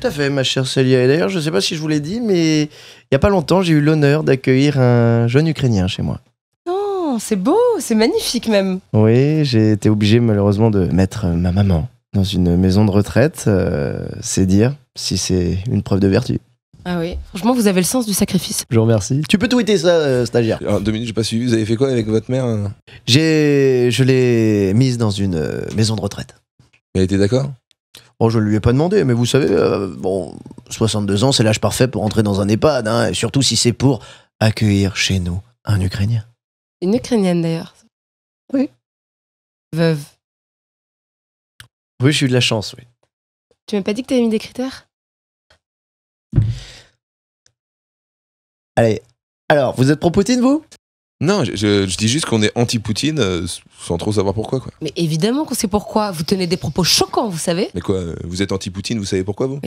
Tout à fait, ma chère Célia. Et d'ailleurs, je ne sais pas si je vous l'ai dit, mais il n'y a pas longtemps, j'ai eu l'honneur d'accueillir un jeune Ukrainien chez moi. Non, oh, c'est beau, c'est magnifique même. Oui, j'ai été obligé malheureusement de mettre ma maman dans une maison de retraite. Euh, c'est dire si c'est une preuve de vertu. Ah oui, franchement, vous avez le sens du sacrifice. Je vous remercie. Tu peux tweeter ça, euh, stagiaire. Alors, ah, deux minutes, j'ai pas suivi. Vous avez fait quoi avec votre mère euh J'ai, je l'ai mise dans une maison de retraite. Elle était d'accord Bon, oh, je ne lui ai pas demandé, mais vous savez, euh, bon, 62 ans, c'est l'âge parfait pour entrer dans un EHPAD, hein, et surtout si c'est pour accueillir chez nous un Ukrainien. Une Ukrainienne d'ailleurs. Oui. Veuve. Oui, j'ai eu de la chance, oui. Tu m'as pas dit que tu avais mis des critères Allez. Alors, vous êtes pro-Poutine, vous non, je, je, dis juste qu'on est anti-Poutine euh, sans trop savoir pourquoi. Quoi. Mais évidemment qu'on sait pourquoi. Vous tenez des propos choquants, vous savez. Mais quoi, euh, vous êtes anti-Poutine, vous savez pourquoi vous